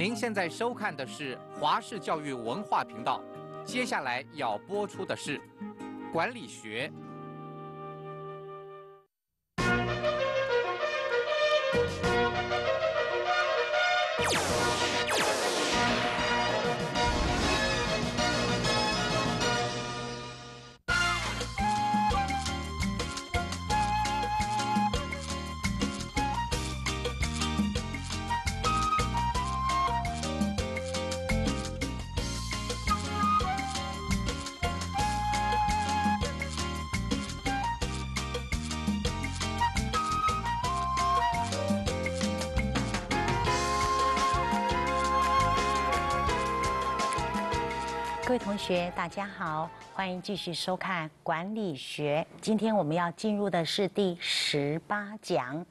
您现在收看的是华视教育文化频道，接下来要播出的是管理学。大家好，欢迎继续收看管理学。今天我们要进入的是第十八讲，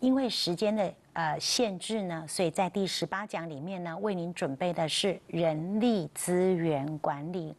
因为时间的呃限制呢，所以在第十八讲里面呢，为您准备的是人力资源管理。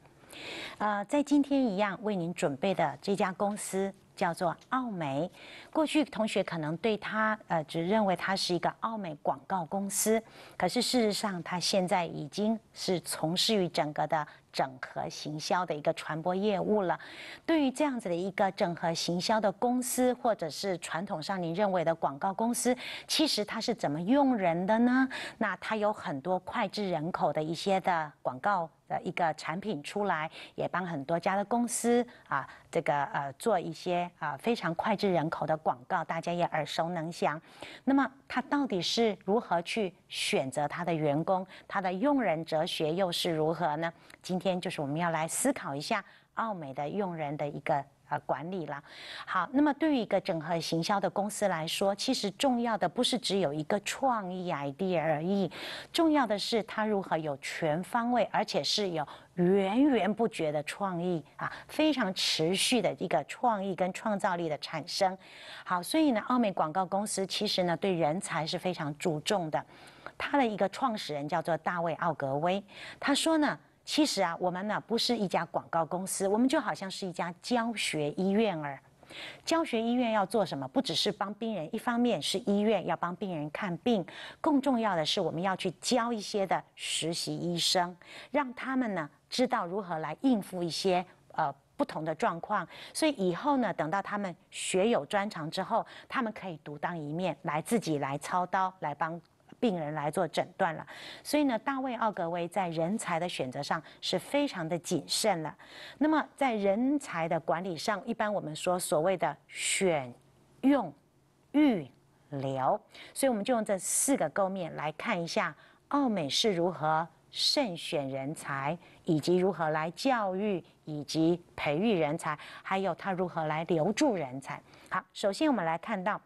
呃，在今天一样为您准备的这家公司叫做奥美。过去同学可能对他呃只认为它是一个奥美广告公司，可是事实上，它现在已经是从事于整个的。整合行销的一个传播业务了，对于这样子的一个整合行销的公司，或者是传统上您认为的广告公司，其实它是怎么用人的呢？那它有很多脍炙人口的一些的广告。的一个产品出来，也帮很多家的公司啊，这个呃做一些啊非常脍炙人口的广告，大家也耳熟能详。那么他到底是如何去选择他的员工？他的用人哲学又是如何呢？今天就是我们要来思考一下。奥美的用人的一个呃管理啦，好，那么对于一个整合行销的公司来说，其实重要的不是只有一个创意 idea 而已，重要的是它如何有全方位，而且是有源源不绝的创意啊，非常持续的一个创意跟创造力的产生。好，所以呢，奥美广告公司其实呢对人才是非常注重的，他的一个创始人叫做大卫奥格威，他说呢。其实啊，我们呢不是一家广告公司，我们就好像是一家教学医院儿。教学医院要做什么？不只是帮病人，一方面是医院要帮病人看病，更重要的是我们要去教一些的实习医生，让他们呢知道如何来应付一些呃不同的状况。所以以后呢，等到他们学有专长之后，他们可以独当一面，来自己来操刀，来帮。病人来做诊断了，所以呢，大卫奥格威在人才的选择上是非常的谨慎了。那么在人才的管理上，一般我们说所谓的选、用、育、留，所以我们就用这四个勾面来看一下奥美是如何慎选人才，以及如何来教育以及培育人才，还有他如何来留住人才。好，首先我们来看到。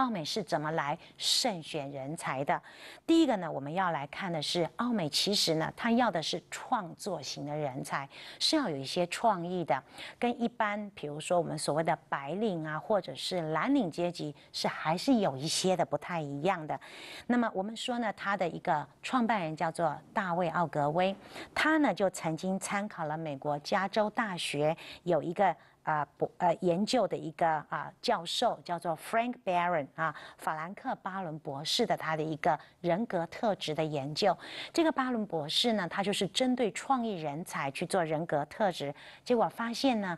奥美是怎么来慎选人才的？第一个呢，我们要来看的是奥美其实呢，它要的是创作型的人才，是要有一些创意的，跟一般比如说我们所谓的白领啊，或者是蓝领阶级是还是有一些的不太一样的。那么我们说呢，它的一个创办人叫做大卫奥格威，他呢就曾经参考了美国加州大学有一个。啊，博呃研究的一个啊教授叫做 Frank Barron 啊，法兰克巴伦博士的他的一个人格特质的研究。这个巴伦博士呢，他就是针对创意人才去做人格特质，结果发现呢，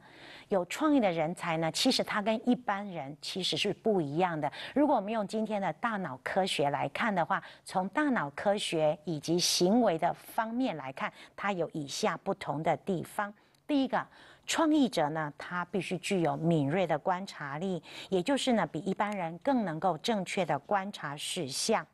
有创意的人才呢，其实他跟一般人其实是不一样的。如果我们用今天的大脑科学来看的话，从大脑科学以及行为的方面来看，它有以下不同的地方。第一个。创意者呢，他必须具有敏锐的观察力，也就是呢，比一般人更能够正确的观察事项。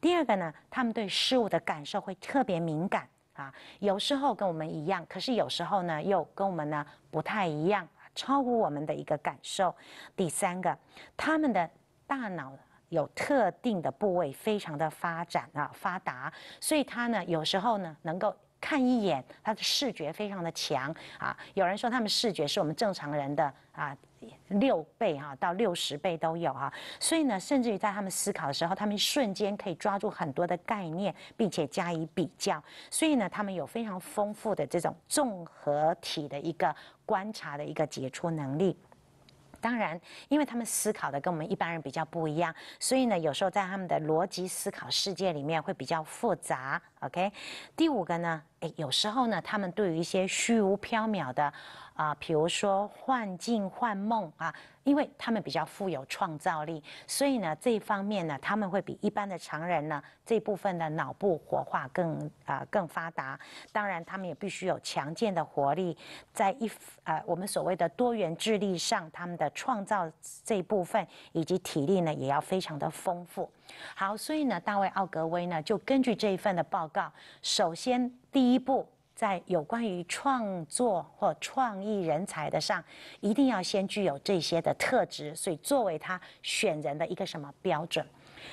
第二个呢，他们对事物的感受会特别敏感啊，有时候跟我们一样，可是有时候呢，又跟我们呢不太一样，超乎我们的一个感受。第三个，他们的大脑有特定的部位非常的发展啊，发达，所以他呢，有时候呢，能够。看一眼，他的视觉非常的强啊！有人说他们视觉是我们正常人的啊六倍哈，到六十倍都有哈。所以呢，甚至于在他们思考的时候，他们瞬间可以抓住很多的概念，并且加以比较。所以呢，他们有非常丰富的这种综合体的一个观察的一个杰出能力。当然，因为他们思考的跟我们一般人比较不一样，所以呢，有时候在他们的逻辑思考世界里面会比较复杂。OK，第五个呢？哎，有时候呢，他们对于一些虚无缥缈的，啊，比如说幻境、幻梦啊，因为他们比较富有创造力，所以呢，这一方面呢，他们会比一般的常人呢，这部分的脑部活化更啊更发达。当然，他们也必须有强健的活力，在一呃我们所谓的多元智力上，他们的创造这一部分以及体力呢，也要非常的丰富。好，所以呢，大卫奥格威呢，就根据这一份的报告，首先第一步，在有关于创作或创意人才的上，一定要先具有这些的特质，所以作为他选人的一个什么标准。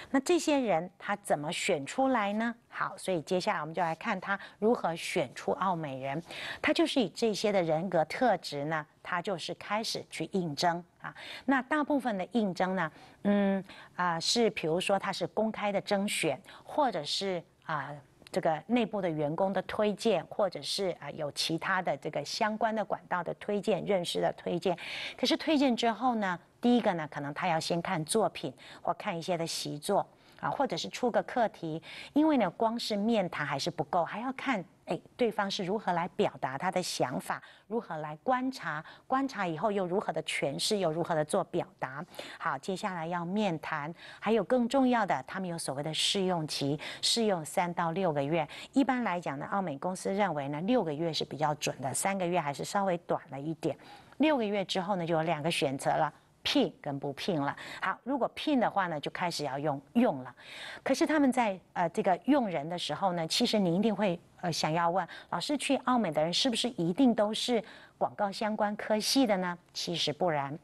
那这些人他怎么选出来呢？好，所以接下来我们就来看他如何选出奥美人。他就是以这些的人格特质呢，他就是开始去应征。啊，那大部分的应征呢，嗯啊，是比如说他是公开的征选，或者是啊这个内部的员工的推荐，或者是啊有其他的这个相关的管道的推荐、认识的推荐。可是推荐之后呢，第一个呢，可能他要先看作品或看一些的习作。啊，或者是出个课题，因为呢，光是面谈还是不够，还要看，哎，对方是如何来表达他的想法，如何来观察，观察以后又如何的诠释，又如何的做表达。好，接下来要面谈，还有更重要的，他们有所谓的试用期，试用三到六个月，一般来讲呢，澳美公司认为呢，六个月是比较准的，三个月还是稍微短了一点，六个月之后呢，就有两个选择了。聘跟不聘了，好，如果聘的话呢，就开始要用用了，可是他们在呃这个用人的时候呢，其实你一定会呃想要问，老师去澳美的人是不是一定都是广告相关科系的呢？其实不然，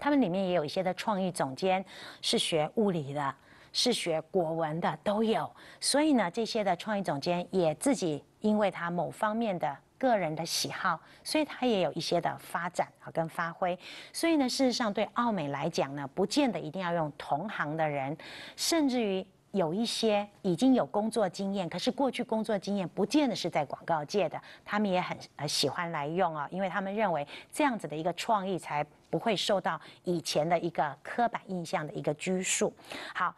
他们里面也有一些的创意总监是学物理的，是学国文的都有，所以呢，这些的创意总监也自己因为他某方面的。个人的喜好，所以他也有一些的发展啊跟发挥。所以呢，事实上对澳美来讲呢，不见得一定要用同行的人，甚至于有一些已经有工作经验，可是过去工作经验不见得是在广告界的，他们也很呃喜欢来用啊，因为他们认为这样子的一个创意才不会受到以前的一个刻板印象的一个拘束。好。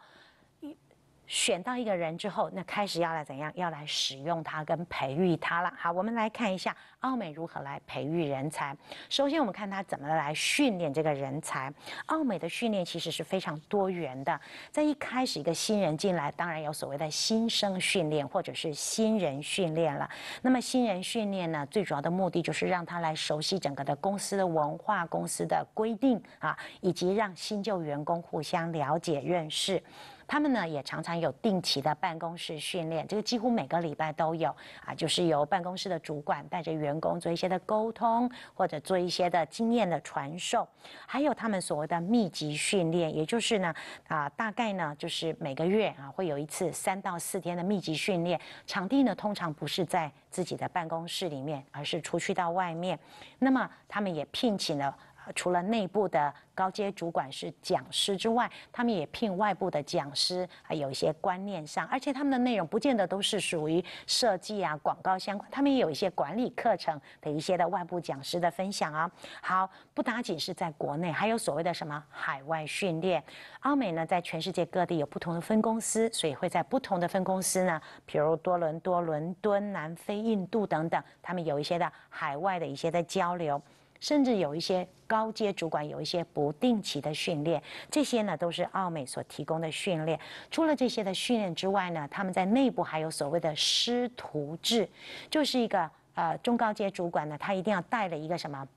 选到一个人之后，那开始要来怎样？要来使用他跟培育他了。好，我们来看一下奥美如何来培育人才。首先，我们看他怎么来训练这个人才。奥美的训练其实是非常多元的。在一开始，一个新人进来，当然有所谓的新生训练或者是新人训练了。那么，新人训练呢，最主要的目的就是让他来熟悉整个的公司的文化、公司的规定啊，以及让新旧员工互相了解认识。他们呢也常常有定期的办公室训练，这个几乎每个礼拜都有啊，就是由办公室的主管带着员工做一些的沟通，或者做一些的经验的传授，还有他们所谓的密集训练，也就是呢啊大概呢就是每个月啊会有一次三到四天的密集训练，场地呢通常不是在自己的办公室里面，而是出去到外面，那么他们也聘请了。除了内部的高阶主管是讲师之外，他们也聘外部的讲师，还有一些观念上，而且他们的内容不见得都是属于设计啊、广告相关，他们也有一些管理课程的一些的外部讲师的分享啊。好，不打仅是在国内，还有所谓的什么海外训练。奥美呢，在全世界各地有不同的分公司，所以会在不同的分公司呢，比如多伦多、伦敦、南非、印度等等，他们有一些的海外的一些的交流。甚至有一些高阶主管有一些不定期的训练，这些呢都是奥美所提供的训练。除了这些的训练之外呢，他们在内部还有所谓的师徒制，就是一个呃中高阶主管呢，他一定要带了一个什么，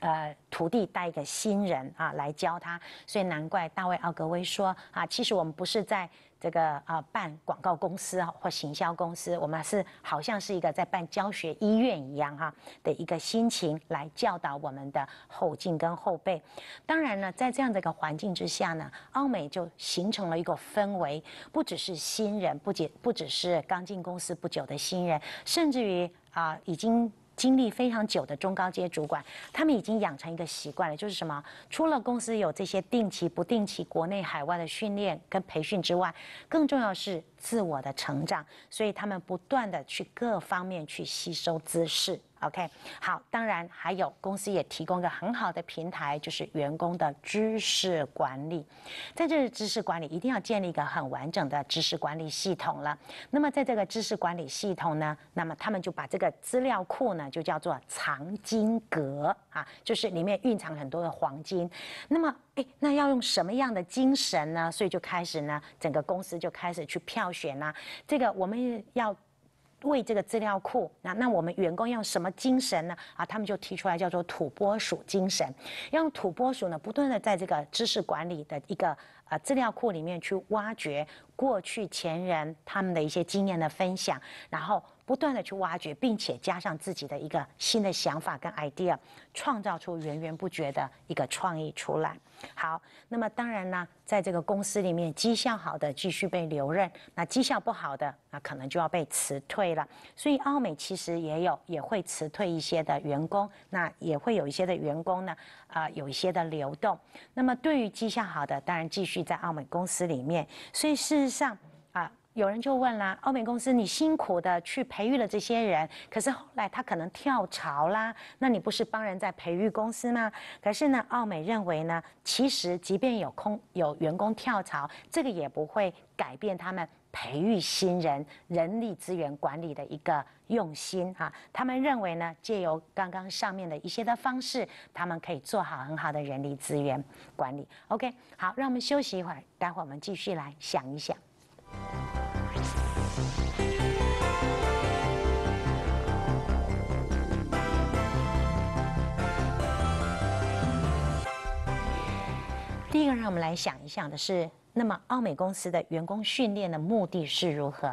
呃徒弟带一个新人啊来教他。所以难怪大卫奥格威说啊，其实我们不是在。这个啊，办广告公司或行销公司，我们是好像是一个在办教学医院一样哈的一个心情来教导我们的后进跟后辈。当然呢，在这样的一个环境之下呢，奥美就形成了一个氛围，不只是新人，不仅不只是刚进公司不久的新人，甚至于啊，已经。经历非常久的中高阶主管，他们已经养成一个习惯了，就是什么？除了公司有这些定期、不定期国内、海外的训练跟培训之外，更重要是自我的成长，所以他们不断的去各方面去吸收知识。OK，好，当然还有公司也提供一个很好的平台，就是员工的知识管理，在这知识管理一定要建立一个很完整的知识管理系统了。那么在这个知识管理系统呢，那么他们就把这个资料库呢就叫做藏经阁啊，就是里面蕴藏很多的黄金。那么，哎，那要用什么样的精神呢？所以就开始呢，整个公司就开始去票选啦。这个我们要。为这个资料库，那那我们员工用什么精神呢？啊，他们就提出来叫做土拨鼠精神，让土拨鼠呢，不断的在这个知识管理的一个呃资料库里面去挖掘过去前人他们的一些经验的分享，然后。不断的去挖掘，并且加上自己的一个新的想法跟 idea，创造出源源不绝的一个创意出来。好，那么当然呢，在这个公司里面，绩效好的继续被留任，那绩效不好的，那可能就要被辞退了。所以奥美其实也有也会辞退一些的员工，那也会有一些的员工呢啊有一些的流动。那么对于绩效好的，当然继续在奥美公司里面。所以事实上。有人就问啦，奥美公司，你辛苦的去培育了这些人，可是后来他可能跳槽啦，那你不是帮人在培育公司吗？可是呢，奥美认为呢，其实即便有空有员工跳槽，这个也不会改变他们培育新人、人力资源管理的一个用心哈。他们认为呢，借由刚刚上面的一些的方式，他们可以做好很好的人力资源管理。OK，好，让我们休息一会儿，待会儿我们继续来想一想。第二个，让我们来想一想的是，那么奥美公司的员工训练的目的是如何？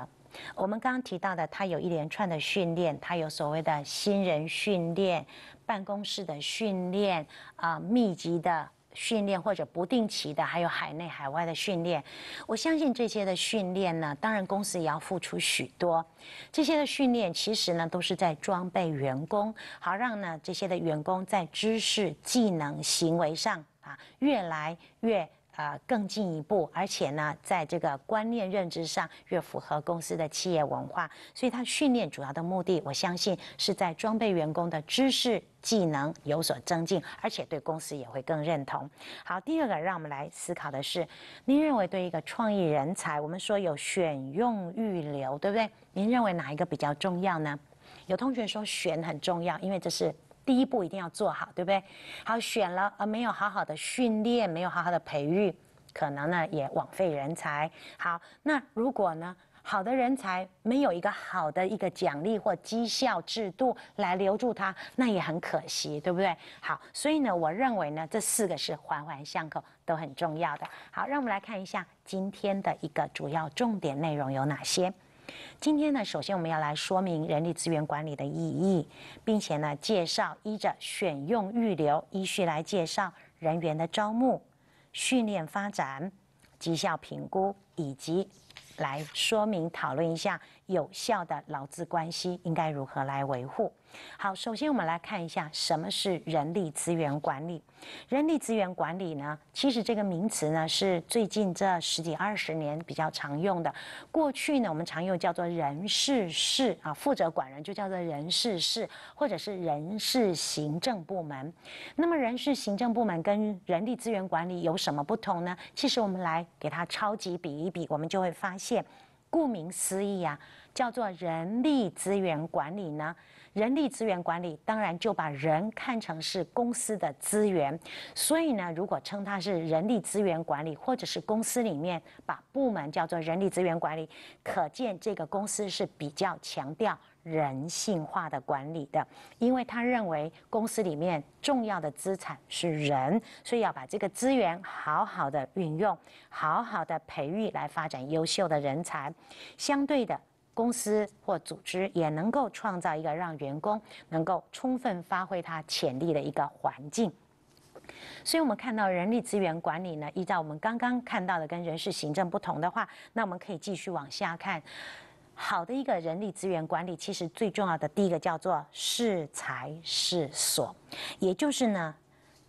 我们刚刚提到的，它有一连串的训练，它有所谓的新人训练、办公室的训练、啊密集的训练或者不定期的，还有海内海外的训练。我相信这些的训练呢，当然公司也要付出许多。这些的训练其实呢，都是在装备员工，好让呢这些的员工在知识、技能、行为上。啊，越来越呃更进一步，而且呢，在这个观念认知上越符合公司的企业文化，所以他训练主要的目的，我相信是在装备员工的知识技能有所增进，而且对公司也会更认同。好，第二个让我们来思考的是，您认为对一个创意人才，我们说有选用预留，对不对？您认为哪一个比较重要呢？有同学说选很重要，因为这是。第一步一定要做好，对不对？好选了，而没有好好的训练，没有好好的培育，可能呢也枉费人才。好，那如果呢好的人才没有一个好的一个奖励或绩效制度来留住他，那也很可惜，对不对？好，所以呢我认为呢这四个是环环相扣，都很重要的。好，让我们来看一下今天的一个主要重点内容有哪些。今天呢，首先我们要来说明人力资源管理的意义，并且呢，介绍依着选用、预留、依序来介绍人员的招募、训练、发展、绩效评估，以及来说明讨论一下有效的劳资关系应该如何来维护。好，首先我们来看一下什么是人力资源管理。人力资源管理呢，其实这个名词呢是最近这十几二十年比较常用的。过去呢，我们常用叫做人事室啊，负责管人就叫做人事室，或者是人事行政部门。那么人事行政部门跟人力资源管理有什么不同呢？其实我们来给它超级比一比，我们就会发现，顾名思义啊，叫做人力资源管理呢。人力资源管理当然就把人看成是公司的资源，所以呢，如果称它是人力资源管理，或者是公司里面把部门叫做人力资源管理，可见这个公司是比较强调人性化的管理的，因为他认为公司里面重要的资产是人，所以要把这个资源好好的运用，好好的培育来发展优秀的人才，相对的。公司或组织也能够创造一个让员工能够充分发挥他潜力的一个环境，所以，我们看到人力资源管理呢，依照我们刚刚看到的跟人事行政不同的话，那我们可以继续往下看。好的一个人力资源管理，其实最重要的第一个叫做适才适所，也就是呢，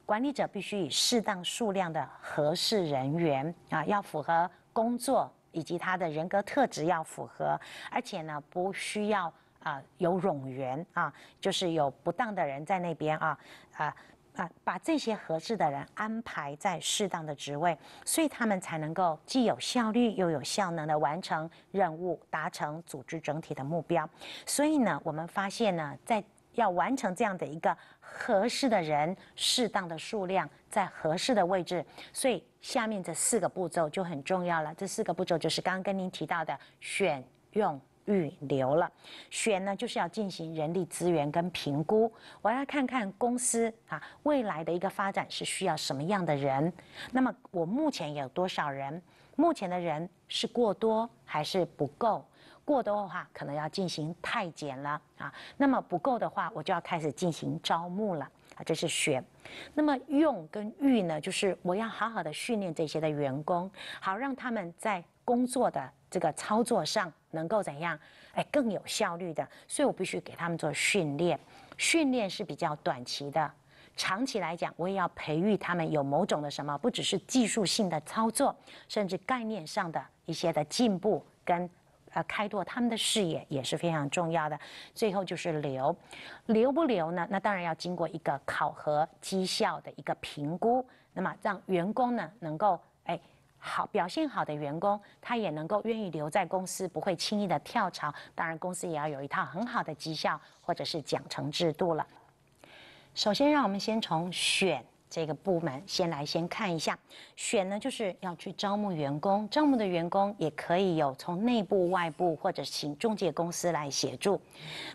管理者必须以适当数量的合适人员啊，要符合工作。以及他的人格特质要符合，而且呢，不需要啊有冗员啊，就是有不当的人在那边啊啊啊，把这些合适的人安排在适当的职位，所以他们才能够既有效率又有效能的完成任务，达成组织整体的目标。所以呢，我们发现呢，在要完成这样的一个合适的人、适当的数量，在合适的位置，所以下面这四个步骤就很重要了。这四个步骤就是刚刚跟您提到的选用预留了。选呢，就是要进行人力资源跟评估，我要看看公司啊未来的一个发展是需要什么样的人。那么我目前有多少人？目前的人是过多还是不够？过多的话，可能要进行太减了啊。那么不够的话，我就要开始进行招募了啊。这是选，那么用跟育呢，就是我要好好的训练这些的员工，好让他们在工作的这个操作上能够怎样？哎，更有效率的。所以我必须给他们做训练，训练是比较短期的，长期来讲，我也要培育他们有某种的什么，不只是技术性的操作，甚至概念上的一些的进步跟。呃，开拓他们的视野也是非常重要的。最后就是留，留不留呢？那当然要经过一个考核绩效的一个评估。那么让员工呢能够哎好表现好的员工，他也能够愿意留在公司，不会轻易的跳槽。当然，公司也要有一套很好的绩效或者是奖惩制度了。首先，让我们先从选。这个部门先来先看一下，选呢就是要去招募员工，招募的员工也可以有从内部、外部或者请中介公司来协助。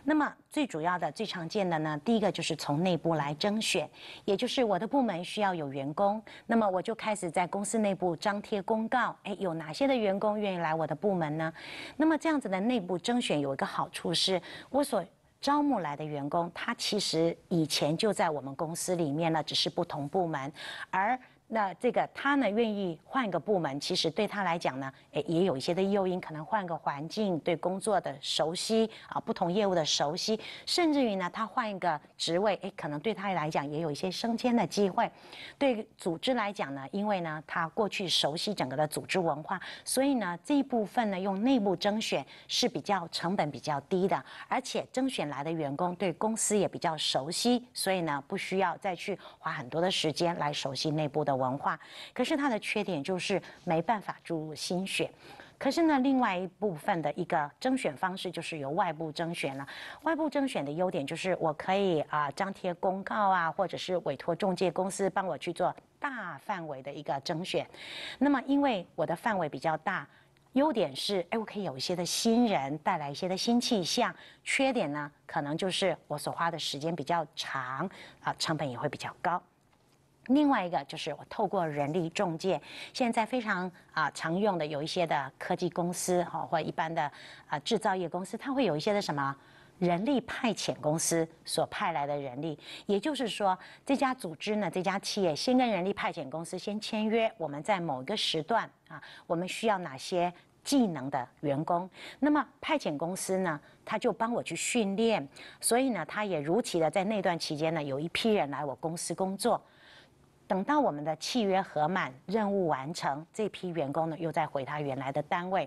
那么最主要的、最常见的呢，第一个就是从内部来征选，也就是我的部门需要有员工，那么我就开始在公司内部张贴公告，哎，有哪些的员工愿意来我的部门呢？那么这样子的内部征选有一个好处是，我所招募来的员工，他其实以前就在我们公司里面了，只是不同部门，而。那这个他呢愿意换个部门，其实对他来讲呢，诶也有一些的诱因，可能换个环境，对工作的熟悉啊，不同业务的熟悉，甚至于呢，他换一个职位，诶，可能对他来讲也有一些升迁的机会。对组织来讲呢，因为呢他过去熟悉整个的组织文化，所以呢这一部分呢用内部征选是比较成本比较低的，而且征选来的员工对公司也比较熟悉，所以呢不需要再去花很多的时间来熟悉内部的。文化，可是它的缺点就是没办法注入心血。可是呢，另外一部分的一个征选方式就是由外部征选了。外部征选的优点就是我可以啊张贴公告啊，或者是委托中介公司帮我去做大范围的一个征选。那么因为我的范围比较大，优点是哎我可以有一些的新人带来一些的新气象。缺点呢，可能就是我所花的时间比较长啊，成本也会比较高。另外一个就是我透过人力中介，现在非常啊常用的有一些的科技公司哈，或一般的啊制造业公司，它会有一些的什么人力派遣公司所派来的人力，也就是说这家组织呢，这家企业先跟人力派遣公司先签约，我们在某一个时段啊，我们需要哪些技能的员工，那么派遣公司呢，他就帮我去训练，所以呢，他也如期的在那段期间呢，有一批人来我公司工作。等到我们的契约合满，任务完成，这批员工呢又再回他原来的单位。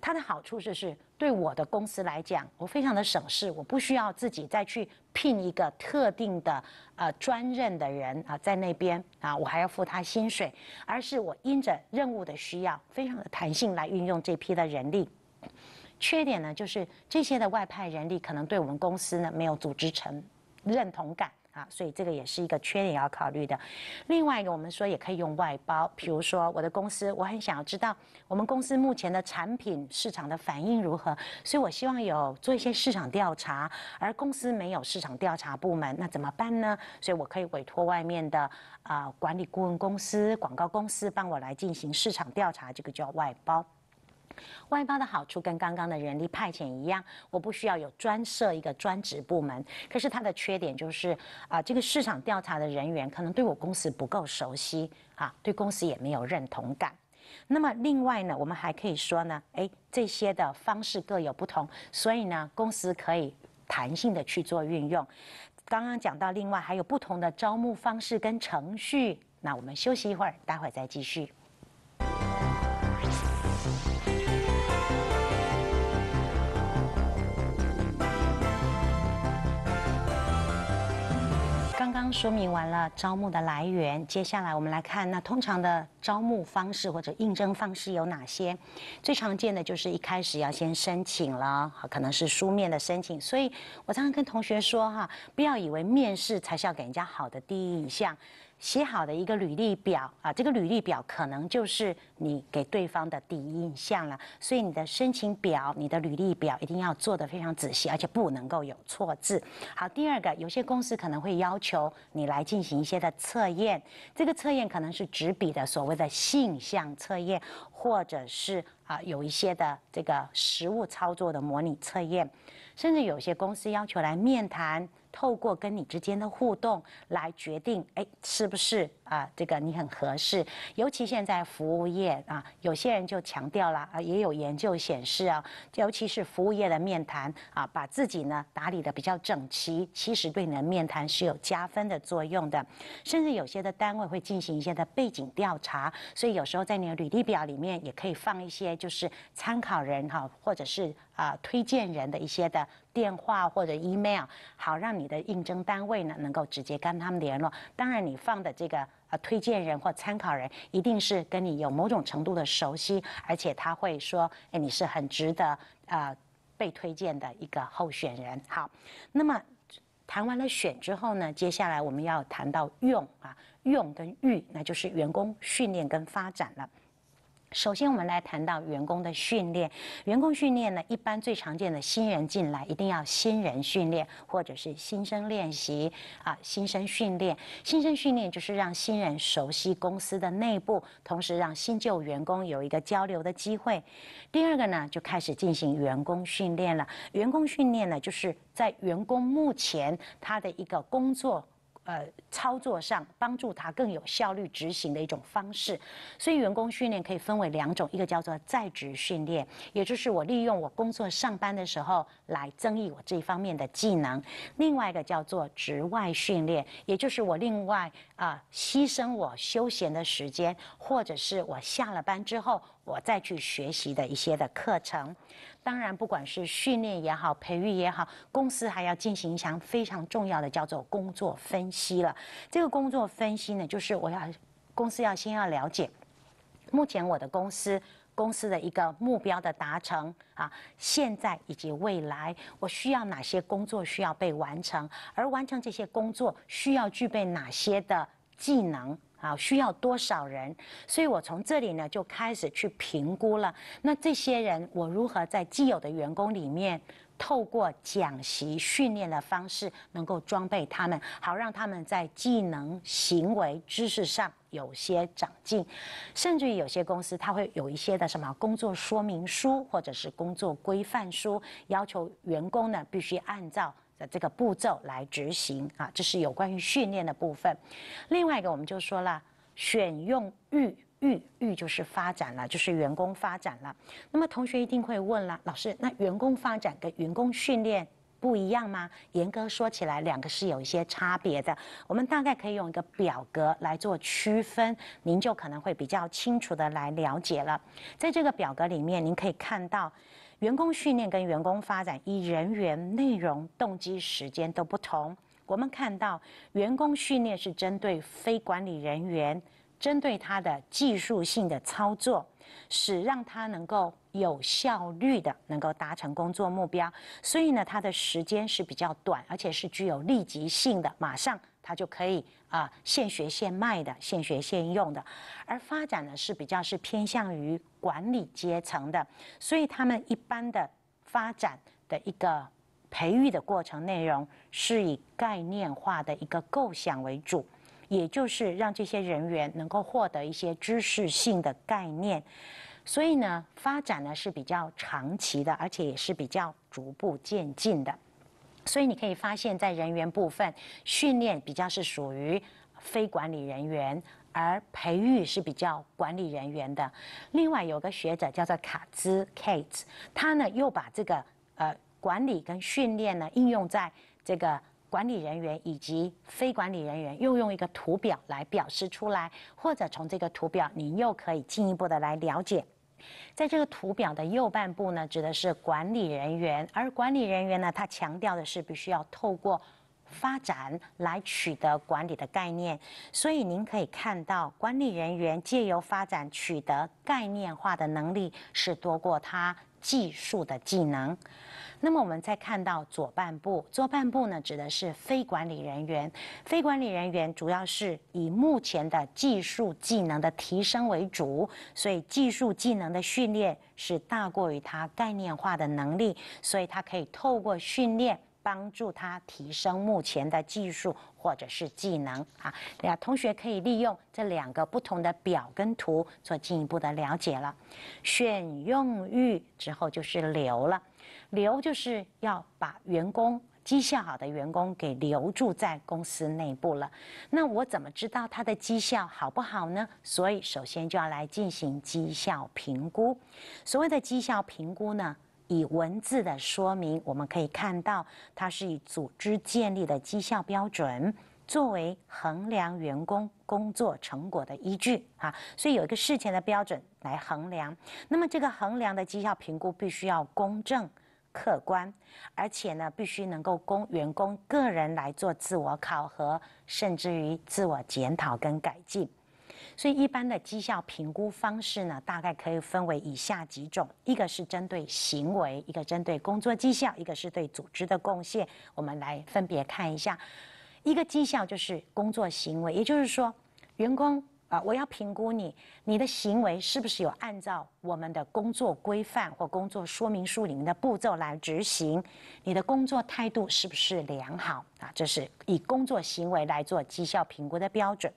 他的好处就是，对我的公司来讲，我非常的省事，我不需要自己再去聘一个特定的呃专任的人啊在那边啊，我还要付他薪水，而是我因着任务的需要，非常的弹性来运用这批的人力。缺点呢就是这些的外派人力可能对我们公司呢没有组织成认同感。啊，所以这个也是一个缺点要考虑的。另外一个，我们说也可以用外包，比如说我的公司，我很想要知道我们公司目前的产品市场的反应如何，所以我希望有做一些市场调查，而公司没有市场调查部门，那怎么办呢？所以我可以委托外面的啊管理顾问公司、广告公司帮我来进行市场调查，这个叫外包。外包的好处跟刚刚的人力派遣一样，我不需要有专设一个专职部门。可是它的缺点就是啊，这个市场调查的人员可能对我公司不够熟悉啊，对公司也没有认同感。那么另外呢，我们还可以说呢，哎，这些的方式各有不同，所以呢，公司可以弹性的去做运用。刚刚讲到，另外还有不同的招募方式跟程序。那我们休息一会儿，待会儿再继续。说明完了招募的来源，接下来我们来看那通常的招募方式或者应征方式有哪些？最常见的就是一开始要先申请了，可能是书面的申请。所以我常常跟同学说哈，不要以为面试才是要给人家好的第一印象。写好的一个履历表啊，这个履历表可能就是你给对方的第一印象了，所以你的申请表、你的履历表一定要做得非常仔细，而且不能够有错字。好，第二个，有些公司可能会要求你来进行一些的测验，这个测验可能是纸笔的，所谓的性向测验，或者是啊有一些的这个实物操作的模拟测验，甚至有些公司要求来面谈。透过跟你之间的互动来决定，哎，是不是啊？这个你很合适。尤其现在服务业啊，有些人就强调了，啊，也有研究显示啊，尤其是服务业的面谈啊，把自己呢打理的比较整齐，其实对你的面谈是有加分的作用的。甚至有些的单位会进行一些的背景调查，所以有时候在你的履历表里面也可以放一些，就是参考人哈，或者是。啊，推荐人的一些的电话或者 email，好让你的应征单位呢能够直接跟他们联络。当然，你放的这个呃推荐人或参考人一定是跟你有某种程度的熟悉，而且他会说，哎，你是很值得啊被推荐的一个候选人。好，那么谈完了选之后呢，接下来我们要谈到用啊，用跟育，那就是员工训练跟发展了。首先，我们来谈到员工的训练。员工训练呢，一般最常见的新人进来一定要新人训练，或者是新生练习啊，新生训练。新生训练就是让新人熟悉公司的内部，同时让新旧员工有一个交流的机会。第二个呢，就开始进行员工训练了。员工训练呢，就是在员工目前他的一个工作。呃，操作上帮助他更有效率执行的一种方式，所以员工训练可以分为两种，一个叫做在职训练，也就是我利用我工作上班的时候来增益我这一方面的技能；另外一个叫做职外训练，也就是我另外。啊，牺牲我休闲的时间，或者是我下了班之后，我再去学习的一些的课程。当然，不管是训练也好，培育也好，公司还要进行一项非常重要的，叫做工作分析了。这个工作分析呢，就是我要公司要先要了解，目前我的公司。公司的一个目标的达成啊，现在以及未来，我需要哪些工作需要被完成？而完成这些工作需要具备哪些的技能啊？需要多少人？所以我从这里呢就开始去评估了。那这些人，我如何在既有的员工里面？透过讲习训练的方式，能够装备他们，好让他们在技能、行为、知识上有些长进。甚至于有些公司，他会有一些的什么工作说明书或者是工作规范书，要求员工呢必须按照的这个步骤来执行啊。这是有关于训练的部分。另外一个，我们就说了选用欲。育育就是发展了，就是员工发展了。那么同学一定会问了，老师，那员工发展跟员工训练不一样吗？严格说起来，两个是有一些差别的。我们大概可以用一个表格来做区分，您就可能会比较清楚的来了解了。在这个表格里面，您可以看到，员工训练跟员工发展以人员、内容、动机、时间都不同。我们看到，员工训练是针对非管理人员。针对他的技术性的操作，使让他能够有效率的能够达成工作目标，所以呢，他的时间是比较短，而且是具有立即性的，马上他就可以啊，现学现卖的，现学现用的。而发展呢是比较是偏向于管理阶层的，所以他们一般的发展的一个培育的过程内容是以概念化的一个构想为主。也就是让这些人员能够获得一些知识性的概念，所以呢，发展呢是比较长期的，而且也是比较逐步渐进的。所以你可以发现，在人员部分训练比较是属于非管理人员，而培育是比较管理人员的。另外有个学者叫做卡兹 k a t e 他呢又把这个呃管理跟训练呢应用在这个。管理人员以及非管理人员又用一个图表来表示出来，或者从这个图表，您又可以进一步的来了解。在这个图表的右半部呢，指的是管理人员，而管理人员呢，他强调的是必须要透过发展来取得管理的概念。所以，您可以看到，管理人员借由发展取得概念化的能力，是多过他技术的技能。那么我们再看到左半部，左半部呢，指的是非管理人员。非管理人员主要是以目前的技术技能的提升为主，所以技术技能的训练是大过于他概念化的能力，所以他可以透过训练帮助他提升目前的技术或者是技能啊。啊，同学可以利用这两个不同的表跟图做进一步的了解了。选用域之后就是流了。留就是要把员工绩效好的员工给留住在公司内部了。那我怎么知道他的绩效好不好呢？所以首先就要来进行绩效评估。所谓的绩效评估呢，以文字的说明，我们可以看到它是以组织建立的绩效标准作为衡量员工工作成果的依据啊。所以有一个事前的标准来衡量。那么这个衡量的绩效评估必须要公正。客观，而且呢，必须能够供员工个人来做自我考核，甚至于自我检讨跟改进。所以，一般的绩效评估方式呢，大概可以分为以下几种：一个是针对行为，一个针对工作绩效，一个是对组织的贡献。我们来分别看一下。一个绩效就是工作行为，也就是说，员工。啊，我要评估你，你的行为是不是有按照我们的工作规范或工作说明书里面的步骤来执行？你的工作态度是不是良好？啊，这是以工作行为来做绩效评估的标准。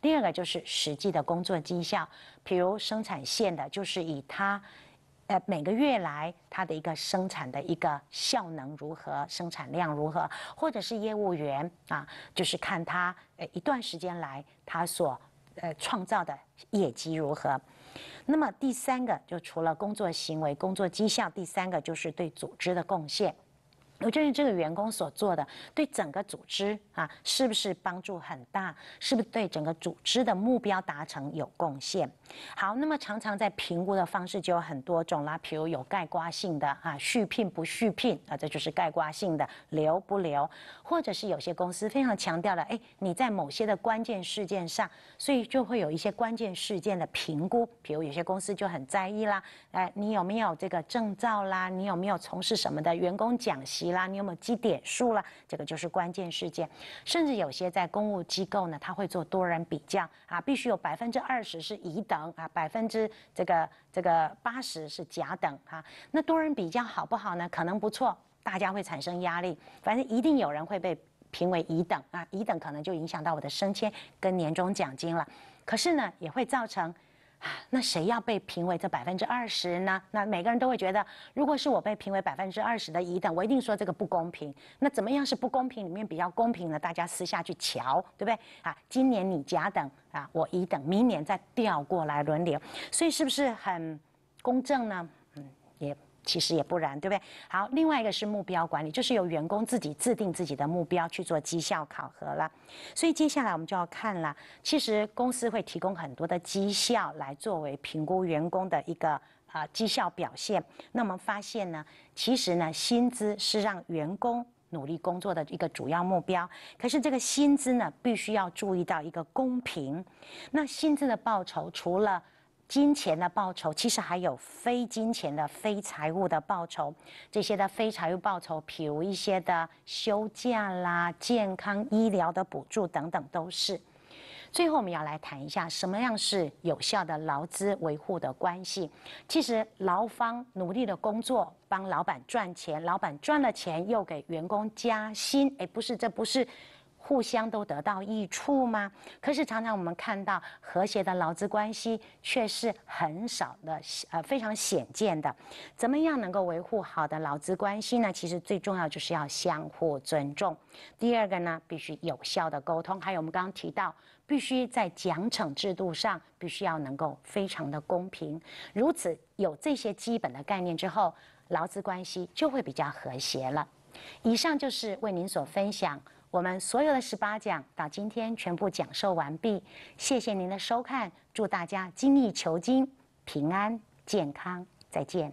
第二个就是实际的工作绩效，比如生产线的，就是以他，呃，每个月来他的一个生产的一个效能如何，生产量如何，或者是业务员啊，就是看他呃一段时间来他所。呃，创造的业绩如何？那么第三个就除了工作行为、工作绩效，第三个就是对组织的贡献。我就是这个员工所做的，对整个组织啊，是不是帮助很大？是不是对整个组织的目标达成有贡献？好，那么常常在评估的方式就有很多种啦，譬如有盖刮性的啊，续聘不续聘啊，这就是盖刮性的留不留？或者是有些公司非常强调了，哎，你在某些的关键事件上，所以就会有一些关键事件的评估，比如有些公司就很在意啦，哎，你有没有这个证照啦？你有没有从事什么的员工奖席啦，你有没有积点数啦？这个就是关键事件，甚至有些在公务机构呢，他会做多人比较啊，必须有百分之二十是乙等啊，百分之这个这个八十是甲等哈。那多人比较好不好呢？可能不错，大家会产生压力，反正一定有人会被评为乙等啊，乙等可能就影响到我的升迁跟年终奖金了。可是呢，也会造成。那谁要被评为这百分之二十呢？那每个人都会觉得，如果是我被评为百分之二十的一等，我一定说这个不公平。那怎么样是不公平里面比较公平呢？大家私下去瞧，对不对？啊，今年你甲等啊，我乙等，明年再调过来轮流，所以是不是很公正呢？嗯，也。其实也不然，对不对？好，另外一个是目标管理，就是由员工自己制定自己的目标去做绩效考核了。所以接下来我们就要看了。其实公司会提供很多的绩效来作为评估员工的一个啊绩效表现。那我们发现呢，其实呢，薪资是让员工努力工作的一个主要目标。可是这个薪资呢，必须要注意到一个公平。那薪资的报酬除了金钱的报酬，其实还有非金钱的、非财务的报酬。这些的非财务报酬，譬如一些的休假啦、健康医疗的补助等等，都是。最后，我们要来谈一下什么样是有效的劳资维护的关系。其实，劳方努力的工作，帮老板赚钱，老板赚了钱又给员工加薪。哎，不是，这不是。互相都得到益处吗？可是常常我们看到和谐的劳资关系却是很少的，呃，非常显见的。怎么样能够维护好的劳资关系呢？其实最重要就是要相互尊重。第二个呢，必须有效的沟通。还有我们刚刚提到，必须在奖惩制度上必须要能够非常的公平。如此有这些基本的概念之后，劳资关系就会比较和谐了。以上就是为您所分享。我们所有的十八讲到今天全部讲授完毕，谢谢您的收看，祝大家精益求精、平安健康，再见。